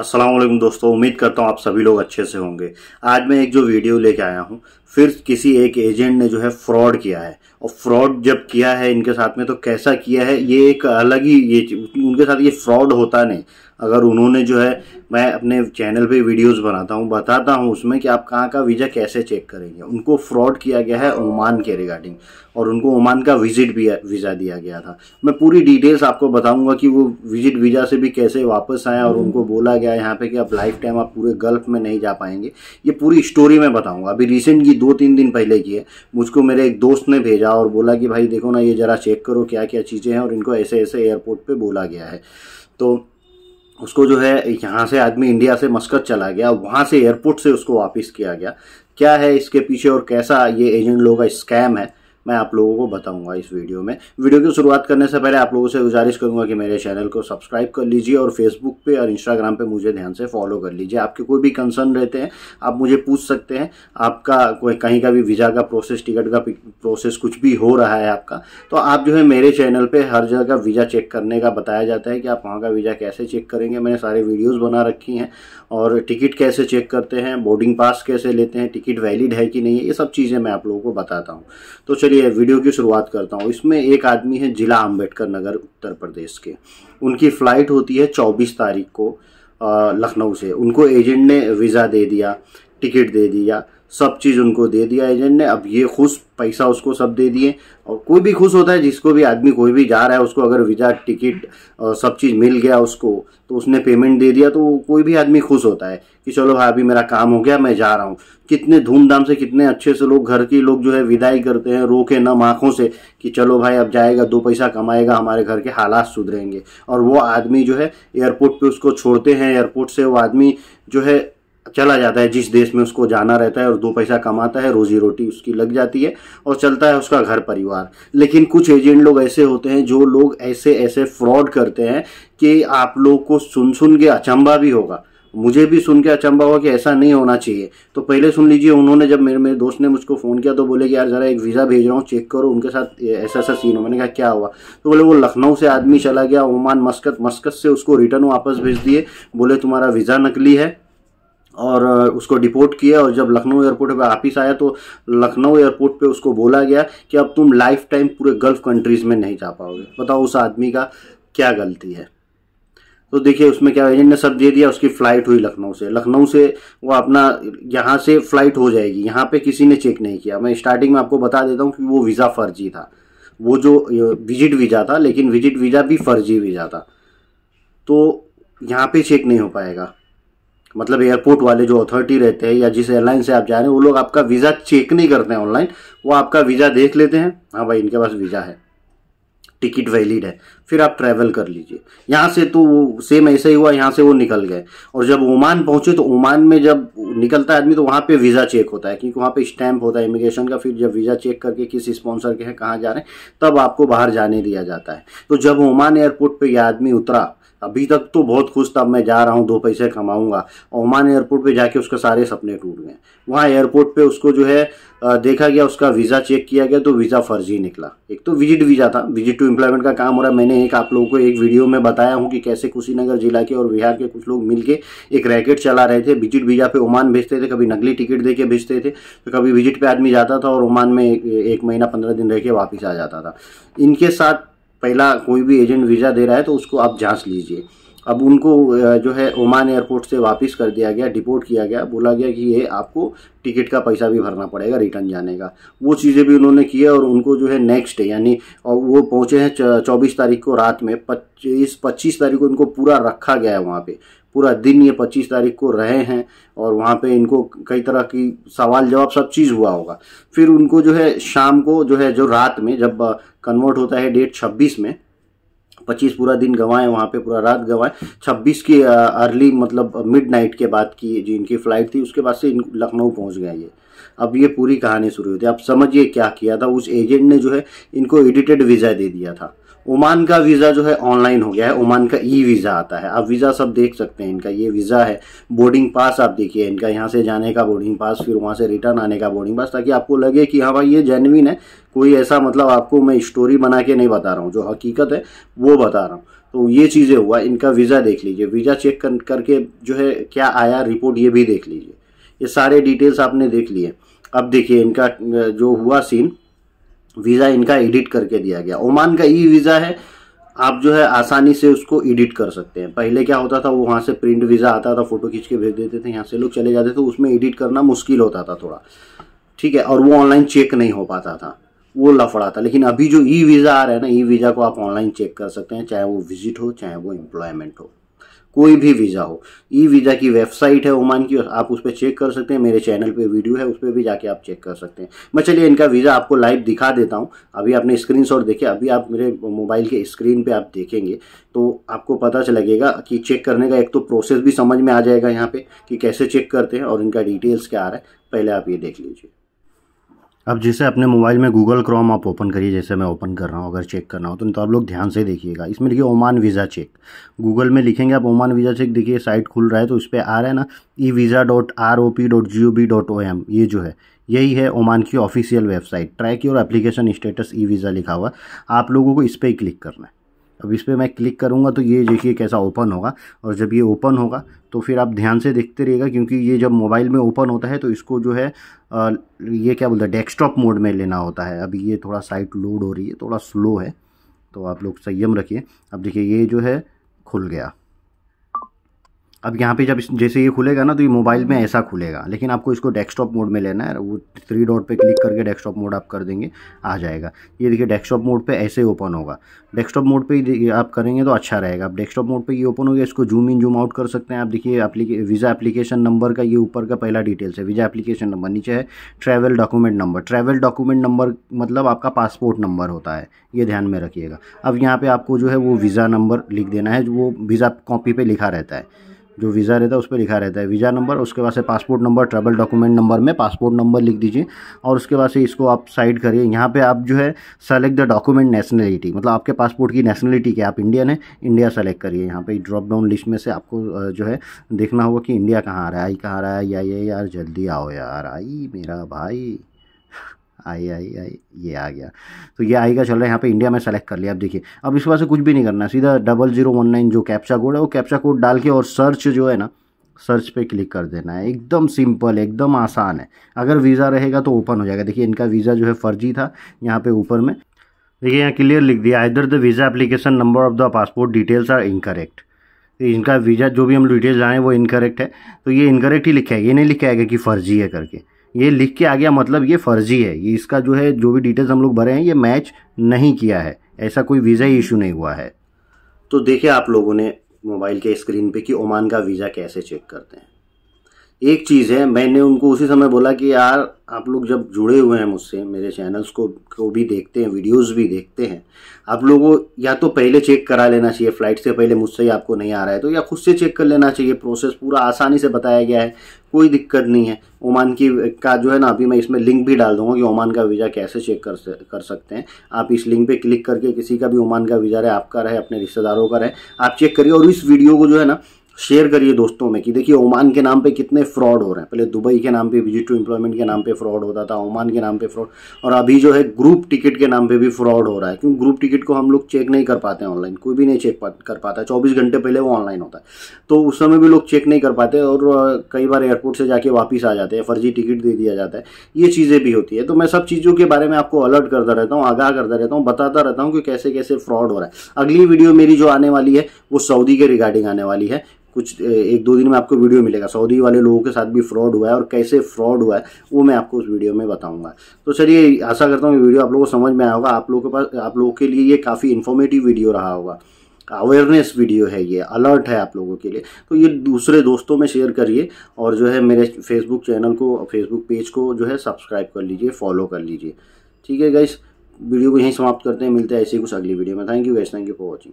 असलम दोस्तों उम्मीद करता हूँ आप सभी लोग अच्छे से होंगे आज मैं एक जो वीडियो लेके आया हूँ फिर किसी एक एजेंट ने जो है फ्रॉड किया है और फ्रॉड जब किया है इनके साथ में तो कैसा किया है ये एक अलग ही ये उनके साथ ये फ्रॉड होता नहीं अगर उन्होंने जो है मैं अपने चैनल पे वीडियोस बनाता हूँ बताता हूँ उसमें कि आप कहाँ का वीज़ा कैसे चेक करेंगे उनको फ्रॉड किया गया है ओमान के रिगार्डिंग और उनको ओमान का विजिट भी वीज़ा दिया गया था मैं पूरी डिटेल्स आपको बताऊँगा कि वो विजिट वीज़ा से भी कैसे वापस आए और उनको बोला गया यहाँ पे कि आप लाइफ टाइम आप पूरे गल्फ में नहीं जा पाएंगे ये पूरी स्टोरी मैं बताऊँगा अभी रिसेंट की दो तीन दिन पहले की है मुझको मेरे एक दोस्त ने भेजा और बोला कि भाई देखो ना ये ज़रा चेक करो क्या क्या चीज़ें हैं और इनको ऐसे ऐसे एयरपोर्ट पर बोला गया है तो उसको जो है यहाँ से आदमी इंडिया से मस्कत चला गया वहाँ से एयरपोर्ट से उसको वापस किया गया क्या है इसके पीछे और कैसा ये एजेंट लोगों का स्कैम है मैं आप लोगों को बताऊंगा इस वीडियो में वीडियो की शुरुआत करने से पहले आप लोगों से गुजारिश करूंगा कि मेरे चैनल को सब्सक्राइब कर लीजिए और फेसबुक पे और इंस्टाग्राम पे मुझे ध्यान से फॉलो कर लीजिए आपके कोई भी कंसर्न रहते हैं आप मुझे पूछ सकते हैं आपका कोई कहीं का भी वीज़ा का प्रोसेस टिकट का प्रोसेस कुछ भी हो रहा है आपका तो आप जो है मेरे चैनल पर हर जगह का वीज़ा चेक करने का बताया जाता है कि आप वहाँ का वीज़ा कैसे चेक करेंगे मैंने सारे वीडियोज़ बना रखी हैं और टिकट कैसे चेक करते हैं बोर्डिंग पास कैसे लेते हैं टिकट वैलिड है कि नहीं है ये सब चीज़ें मैं आप लोगों को बताता हूँ तो चलिए वीडियो की शुरुआत करता हूँ इसमें एक आदमी है जिला अम्बेडकर नगर उत्तर प्रदेश के उनकी फ़्लाइट होती है 24 तारीख को लखनऊ से उनको एजेंट ने वीज़ा दे दिया टिकट दे दिया सब चीज़ उनको दे दिया एजेंट ने अब ये खुश पैसा उसको सब दे दिए और कोई भी खुश होता है जिसको भी आदमी कोई भी जा रहा है उसको अगर वीज़ा टिकट सब चीज़ मिल गया उसको तो उसने पेमेंट दे दिया तो कोई भी आदमी खुश होता है कि चलो हाँ अभी मेरा काम हो गया मैं जा रहा हूँ कितने धूमधाम से कितने अच्छे से लोग घर के लोग जो है विदाई करते हैं रोके नम आँखों से कि चलो भाई अब जाएगा दो पैसा कमाएगा हमारे घर के हालात सुधरेंगे और वो आदमी जो है एयरपोर्ट पर उसको छोड़ते हैं एयरपोर्ट से वो आदमी जो है चला जाता है जिस देश में उसको जाना रहता है और दो पैसा कमाता है रोजी रोटी उसकी लग जाती है और चलता है उसका घर परिवार लेकिन कुछ एजेंट लोग ऐसे होते हैं जो लोग ऐसे ऐसे फ्रॉड करते हैं कि आप लोग को सुन सुन के अचंबा भी होगा मुझे भी सुन के अचंबा हुआ कि ऐसा नहीं होना चाहिए तो पहले सुन लीजिए उन्होंने जब मेरे मेरे दोस्त ने मुझको फ़ोन किया तो बोले कि यार ज़रा एक वीज़ा भेज रहा हूँ चेक करो उनके साथ ऐसा ऐसा सीन हो मैंने कहा क्या हुआ तो बोले वो लखनऊ से आदमी चला गया ओमान मस्कत मस्कत से उसको रिटर्न वापस भेज दिए बोले तुम्हारा वीज़ा नकली है और उसको डिपोर्ट किया और जब लखनऊ एयरपोर्ट पर वापिस आया तो लखनऊ एयरपोर्ट पे उसको बोला गया कि अब तुम लाइफ टाइम पूरे गल्फ़ कंट्रीज़ में नहीं जा पाओगे बताओ उस आदमी का क्या गलती है तो देखिए उसमें क्या एजेंट ने सब दे दिया उसकी फ़्लाइट हुई लखनऊ से लखनऊ से वो अपना यहाँ से फ़्लाइट हो जाएगी यहाँ पे किसी ने चेक नहीं किया मैं स्टार्टिंग में आपको बता देता हूँ कि वो वीज़ा फर्जी था वो जो विजिट वीज़ा था लेकिन विजिट वीज़ा भी फर्जी वीज़ा था तो यहाँ पे चेक नहीं हो पाएगा मतलब एयरपोर्ट वाले जो अथॉरिटी रहते हैं या जिस एयरलाइन से आप जा रहे हैं वो लोग आपका वीज़ा चेक नहीं करते हैं ऑनलाइन वो आपका वीज़ा देख लेते हैं हाँ भाई इनके पास वीज़ा है टिकट वैलिड है फिर आप ट्रैवल कर लीजिए यहाँ से तो सेम ऐसा ही हुआ यहाँ से वो निकल गए और जब ओमान पहुँचे तो ओमान में जब निकलता है आदमी तो वहाँ पे वीज़ा चेक होता है क्योंकि वहाँ पे स्टैम्प होता है इमिग्रेशन का फिर जब वीज़ा चेक करके किस स्पॉन्सर के हैं कहाँ जा रहे हैं तब आपको बाहर जाने दिया जाता है तो जब ओमान एयरपोर्ट पर यह आदमी उतरा अभी तक तो बहुत खुश था मैं जा रहा हूँ दो पैसे कमाऊँगा ओमान एयरपोर्ट पे जाके उसके सारे सपने टूट गए वहाँ एयरपोर्ट पे उसको जो है देखा गया उसका वीज़ा चेक किया गया तो वीज़ा फर्जी निकला एक तो विजिट वीज़ा था विजिट टू एम्प्लॉयमेंट का काम हो रहा है मैंने एक आप लोगों को एक वीडियो में बताया हूँ कि कैसे कुशीनगर जिला के और बिहार के कुछ लोग मिलकर एक रैकेट चला रहे थे विजिट वीज़ा पे ओमान भेजते थे कभी नकली टिकट दे के भेजते थे तो कभी विजिट पर आदमी जाता था और ओमान में एक महीना पंद्रह दिन रह के वापस आ जाता था इनके साथ पहला कोई भी एजेंट वीज़ा दे रहा है तो उसको आप जांच लीजिए अब उनको जो है ओमान एयरपोर्ट से वापस कर दिया गया डिपोर्ट किया गया बोला गया कि ये आपको टिकट का पैसा भी भरना पड़ेगा रिटर्न जाने का वो चीज़ें भी उन्होंने की है और उनको जो है नेक्स्ट यानी और वो पहुँचे हैं चौबीस तारीख को रात में पच्चीस पच्चीस तारीख को उनको पूरा रखा गया है वहाँ पर पूरा दिन ये पच्चीस तारीख को रहे हैं और वहाँ पे इनको कई तरह की सवाल जवाब सब चीज़ हुआ होगा फिर उनको जो है शाम को जो है जो रात में जब कन्वर्ट होता है डेट छब्बीस में पच्चीस पूरा दिन गंवाएं वहाँ पे पूरा रात गंवाएं छब्बीस की अर्ली मतलब मिड नाइट के बाद की जो इनकी फ़्लाइट थी उसके बाद से इन लखनऊ पहुँच गए ये अब ये पूरी कहानी शुरू हुई थी आप समझिए क्या किया था उस एजेंट ने जो है इनको एडिटेड वीज़ा दे दिया था ओमान का वीज़ा जो है ऑनलाइन हो गया है ओमान का ई वीज़ा आता है आप वीज़ा सब देख सकते हैं इनका ये वीज़ा है बोर्डिंग पास आप देखिए इनका यहाँ से जाने का बोर्डिंग पास फिर वहाँ से रिटर्न आने का बोर्डिंग पास ताकि आपको लगे कि हाँ भाई ये जेनविन है कोई ऐसा मतलब आपको मैं स्टोरी बना के नहीं बता रहा हूँ जो हकीकत है वो बता रहा हूँ तो ये चीज़ें हुआ इनका वीज़ा देख लीजिए वीज़ा चेक कर, करके जो है क्या आया रिपोर्ट ये भी देख लीजिए ये सारे डिटेल्स आपने देख लिए अब देखिए इनका जो हुआ सीन वीज़ा इनका एडिट करके दिया गया ओमान का ई वीज़ा है आप जो है आसानी से उसको एडिट कर सकते हैं पहले क्या होता था वो वहाँ से प्रिंट वीज़ा आता था फ़ोटो खींच के भेज देते थे यहाँ से लोग चले जाते थे उसमें एडिट करना मुश्किल होता था थोड़ा ठीक है और वो ऑनलाइन चेक नहीं हो पाता था वो लफड़ा था लेकिन अभी जो ई वीज़ा आ रहा है ना ई वीज़ा को आप ऑनलाइन चेक कर सकते हैं चाहे वो विजिट हो चाहे वो एम्प्लॉयमेंट हो कोई भी वीज़ा हो ई वीज़ा की वेबसाइट है ओमान की आप उस पर चेक कर सकते हैं मेरे चैनल पे वीडियो है उस पर भी जाके आप चेक कर सकते हैं मैं चलिए इनका वीज़ा आपको लाइव दिखा देता हूँ अभी आपने स्क्रीन शॉट देखे अभी आप मेरे मोबाइल के स्क्रीन पर आप देखेंगे तो आपको पता चलेगा कि चेक करने का एक तो प्रोसेस भी समझ में आ जाएगा यहाँ पर कि कैसे चेक करते हैं और इनका डिटेल्स क्या आ रहा है पहले आप ये देख लीजिए अब जैसे अपने मोबाइल में गूगल क्रोम आप ओपन करिए जैसे मैं ओपन कर रहा हूँ अगर चेक करना हो तो, तो आप लोग ध्यान से देखिएगा इसमें लिखिए ओमान वीज़ा चेक गूगल में लिखेंगे आप ओमान वीज़ा चेक देखिए साइट खुल रहा है तो उस पर आ रहा है ना e visa dot R O P dot G O B dot O M ये जो है यही है ओमान की ऑफिशियल वेबसाइट ट्रैक और एप्लीकेशन स्टेटस ई वीज़ा लिखा हुआ आप लोगों को इस पर ही क्लिक करना है अब इस पर मैं क्लिक करूँगा तो ये देखिए कैसा ओपन होगा और जब ये ओपन होगा तो फिर आप ध्यान से देखते रहिएगा क्योंकि ये जब मोबाइल में ओपन होता है तो इसको जो है ये क्या बोलता है डेस्कटॉप मोड में लेना होता है अब ये थोड़ा साइट लोड हो रही है थोड़ा स्लो है तो आप लोग संयम रखिए अब देखिए ये जो है खुल गया अब यहाँ पे जब जैसे ये खुलेगा ना तो ये मोबाइल में ऐसा खुलेगा लेकिन आपको इसको डेस्कटॉप मोड में लेना है वो थ्री डॉट पे क्लिक करके डेस्कटॉप मोड आप कर देंगे आ जाएगा ये देखिए डेस्कटॉप मोड पे ऐसे ओपन होगा डेस्कटॉप मोड पे आप करेंगे तो अच्छा रहेगा आप डेस्कटॉप मोड पे ये ओपन हो गया इसको जूम इन जूम आउट कर सकते हैं आप देखिए वीज़ा एप्लीकेशन नंबर का ये ऊपर का पहला डिटेल्स है वीज़ा एप्लीकेशन नंबर नीचे है travel document number travel document number मतलब आपका पासपोर्ट नंबर होता है ये ध्यान में रखिएगा अब यहाँ पर आपको जो है वो वीज़ा नंबर लिख देना है वो वीज़ा कॉपी पर लिखा रहता है जो वीज़ा रहता है उस पर लिखा रहता है वीज़ा नंबर उसके बाद से passport number travel document number में पासपोर्ट नंबर लिख दीजिए और उसके बाद से इसको आप साइड करिए यहाँ पे आप जो है सेलेक्ट द डॉक्यूमेंट नेशनलिटी मतलब आपके पासपोर्ट की नेशनलिटी क्या आप इंडियन है इंडिया सेलेक्ट करिए यहाँ पर ड्रॉप डाउन लिस्ट में से आपको जो है देखना होगा कि इंडिया कहाँ आ रहा है आई कहाँ आ रहा है या ये यार जल्दी आओ यार आई मेरा भाई आई आई आई ये आ गया तो ये आई का चल रहा है यहाँ पे इंडिया में सेलेक्ट कर लिया अब देखिए अब इसके बाद से कुछ भी नहीं करना सीधा डबल जीरो वन नाइन जो कैप्चा कोड है वो कैप्चा कोड डाल के और सर्च जो है ना सर्च पे क्लिक कर देना है एकदम सिंपल एकदम आसान है अगर वीज़ा रहेगा तो ओपन हो जाएगा देखिए इनका वीज़ा जो है फर्जी था यहाँ पे ऊपर में देखिए यहाँ क्लियर लिख दिया इधर the visa application number of the passport details are incorrect इनका वीज़ा जो भी हम डिटेल्स आए वो इनकरेक्ट है तो ये इनकरेक्ट ही लिखा है ये नहीं लिखा है कि फर्जी है करके ये लिख के आ गया मतलब ये फर्जी है ये इसका जो है जो भी डिटेल्स हम लोग भरे हैं ये मैच नहीं किया है ऐसा कोई वीज़ा ही इशू नहीं हुआ है तो देखिए आप लोगों ने मोबाइल के स्क्रीन पे कि ओमान का वीज़ा कैसे चेक करते हैं एक चीज़ है मैंने उनको उसी समय बोला कि यार आप लोग जब जुड़े हुए हैं मुझसे मेरे चैनल्स को को भी देखते हैं वीडियोस भी देखते हैं आप लोगों या तो पहले चेक करा लेना चाहिए फ़्लाइट से पहले मुझसे ही आपको नहीं आ रहा है तो या खुद से चेक कर लेना चाहिए प्रोसेस पूरा आसानी से बताया गया है कोई दिक्कत नहीं है ओमान की का जो है ना अभी मैं इसमें लिंक भी डाल दूंगा कि ओमान का वीज़ा कैसे चेक कर कर सकते हैं आप इस लिंक पे क्लिक करके किसी का भी ओमान का वीज़ा रहे आपका रहे अपने रिश्तेदारों का रहे आप चेक करिए और इस वीडियो को जो है ना शेयर करिए दोस्तों में कि देखिए ओमान के नाम पे कितने फ्रॉड हो रहे हैं पहले दुबई के नाम पे विजिट टू एम्प्लॉयमेंट के नाम पे फ्रॉड होता था ओमान के नाम पे फ्रॉड और अभी जो है ग्रुप टिकट के नाम पे भी फ्रॉड हो रहा है क्योंकि ग्रुप टिकट को हम लोग चेक नहीं कर पाते ऑनलाइन कोई भी नहीं चेक कर पाता है चौबीस घंटे पहले वो ऑनलाइन होता है तो उस समय भी लोग चेक नहीं कर पाते और कई बार एयरपोर्ट से जाके वापस आ जाते हैं फर्जी टिकट दे दिया जाता है ये चीज़ें भी होती है तो मैं सब चीज़ों के बारे में आपको अलर्ट करता रहता हूँ आगाह करता रहता हूँ बताता रहता हूँ कि कैसे कैसे फ्रॉड हो रहा है अगली वीडियो मेरी जो आने वाली है वो सऊदी के रिगार्डिंग आने वाली है कुछ एक दो दिन में आपको वीडियो मिलेगा सऊदी वाले लोगों के साथ भी फ्रॉड हुआ है और कैसे फ्रॉड हुआ है वो मैं आपको उस वीडियो में बताऊंगा तो चलिए आशा करता हूँ ये वीडियो आप लोगों को समझ में आया होगा आप लोगों के पास आप लोगों के लिए ये काफ़ी इन्फॉर्मेटिव वीडियो रहा होगा अवेयरनेस वीडियो है ये अलर्ट है आप लोगों के लिए तो ये दूसरे दोस्तों में शेयर करिए और जो है मेरे फेसबुक चैनल को फेसबुक पेज को जो है सब्सक्राइब कर लीजिए फॉलो कर लीजिए ठीक है गाइस वीडियो को यहीं समाप्त करते हैं मिलते हैं ऐसे ही कुछ अगली वीडियो में thank you guys thank you for watching